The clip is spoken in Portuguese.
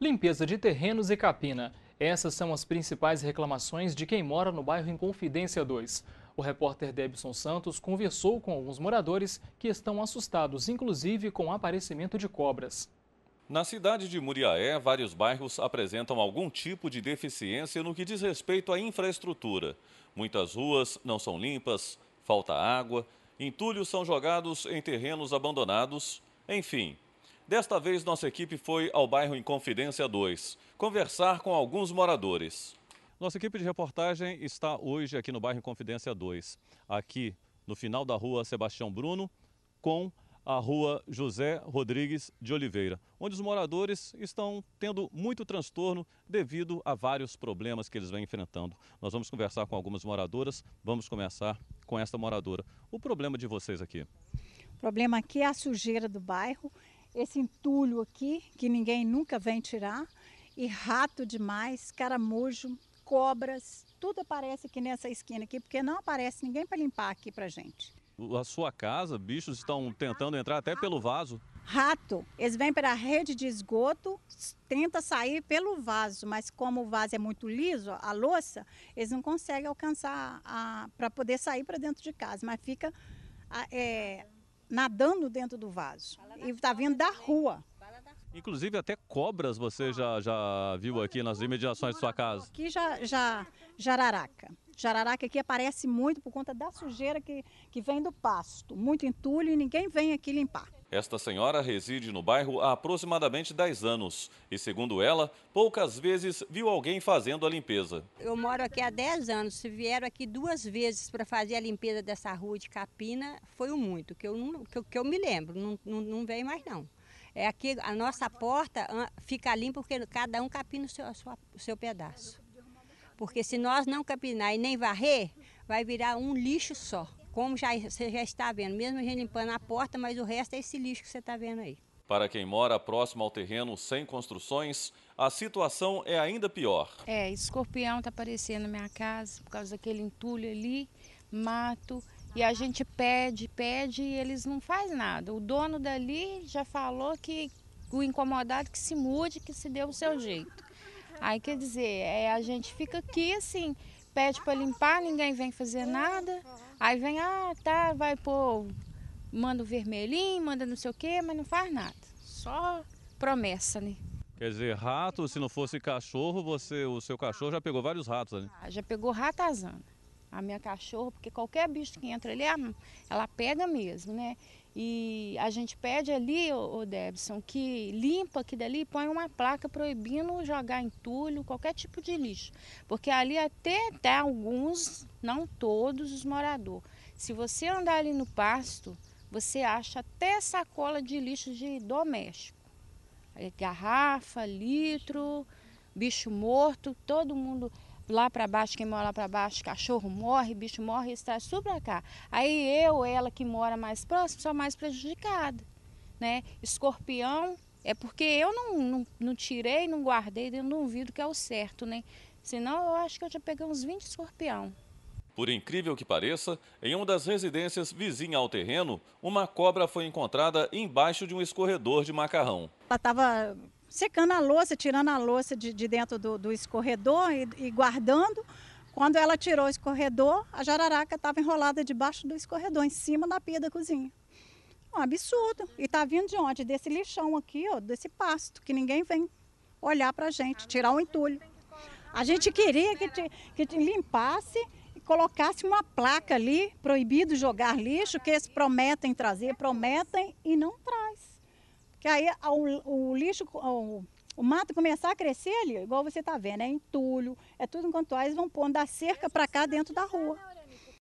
Limpeza de terrenos e capina. Essas são as principais reclamações de quem mora no bairro Inconfidência 2. O repórter Debson Santos conversou com alguns moradores que estão assustados, inclusive com o aparecimento de cobras. Na cidade de Muriaé, vários bairros apresentam algum tipo de deficiência no que diz respeito à infraestrutura. Muitas ruas não são limpas, falta água, entulhos são jogados em terrenos abandonados, enfim, Desta vez, nossa equipe foi ao bairro Inconfidência 2 conversar com alguns moradores. Nossa equipe de reportagem está hoje aqui no bairro Inconfidência 2, aqui no final da rua Sebastião Bruno, com a rua José Rodrigues de Oliveira, onde os moradores estão tendo muito transtorno devido a vários problemas que eles vêm enfrentando. Nós vamos conversar com algumas moradoras, vamos começar com esta moradora. O problema de vocês aqui? O problema aqui é a sujeira do bairro, esse entulho aqui, que ninguém nunca vem tirar, e rato demais, caramujo, cobras, tudo aparece aqui nessa esquina aqui, porque não aparece ninguém para limpar aqui para gente. A sua casa, bichos estão tentando entrar até pelo vaso. Rato, eles vêm pela rede de esgoto, tenta sair pelo vaso, mas como o vaso é muito liso, a louça, eles não conseguem alcançar para poder sair para dentro de casa, mas fica é, nadando dentro do vaso. E está vindo da rua. Inclusive até cobras você já, já viu aqui nas imediações da sua casa. Aqui já, já jararaca. Jararaca aqui aparece muito por conta da sujeira que, que vem do pasto. Muito entulho e ninguém vem aqui limpar. Esta senhora reside no bairro há aproximadamente 10 anos e, segundo ela, poucas vezes viu alguém fazendo a limpeza. Eu moro aqui há 10 anos. Se vieram aqui duas vezes para fazer a limpeza dessa rua de Capina, foi o muito, que eu, que eu, que eu me lembro. Não, não, não mais, não. É aqui, a nossa porta fica limpa porque cada um capina o seu, o seu pedaço. Porque se nós não capinar e nem varrer, vai virar um lixo só. Como já, você já está vendo, mesmo a gente limpando a porta, mas o resto é esse lixo que você está vendo aí. Para quem mora próximo ao terreno sem construções, a situação é ainda pior. É, escorpião está aparecendo na minha casa por causa daquele entulho ali, mato. E a gente pede, pede e eles não fazem nada. O dono dali já falou que o incomodado que se mude, que se dê o seu jeito. Aí quer dizer, é, a gente fica aqui assim, pede para limpar, ninguém vem fazer nada. Aí vem, ah, tá, vai pôr, manda o vermelhinho, manda não sei o quê, mas não faz nada. Só promessa, né? Quer dizer, rato, se não fosse cachorro, você, o seu cachorro já pegou vários ratos, né? Ah, já pegou ratazana a minha cachorra, porque qualquer bicho que entra ali, ah, ela pega mesmo, né? E a gente pede ali, o Debson, que limpa aqui dali e põe uma placa proibindo jogar entulho, qualquer tipo de lixo. Porque ali até tá alguns, não todos os moradores. Se você andar ali no pasto, você acha até sacola de lixo de doméstico. É garrafa, litro, bicho morto, todo mundo lá para baixo, quem mora lá para baixo, cachorro morre, bicho morre, está tudo para cá. Aí eu, ela que mora mais próximo, sou mais prejudicada, né? Escorpião é porque eu não, não, não tirei, não guardei dentro de um vidro que é o certo, né? Senão eu acho que eu já peguei uns 20 escorpião. Por incrível que pareça, em uma das residências vizinha ao terreno, uma cobra foi encontrada embaixo de um escorredor de macarrão. Ela estava secando a louça, tirando a louça de, de dentro do, do escorredor e, e, guardando. Quando ela tirou o escorredor, a jararaca estava enrolada debaixo do escorredor, em cima da pia da cozinha. Um absurdo. E está vindo de onde? Desse lixão aqui, ó, desse pasto, que ninguém vem olhar para a gente, tirar o entulho. A gente queria que, te, que te limpasse e colocasse uma placa ali, proibido jogar lixo, que eles prometem trazer, prometem e não traz. Que aí o, o lixo, o, o, mato começar a crescer ali, igual você está vendo, é entulho, é tudo enquanto eles vão pondo da cerca para cá dentro da rua.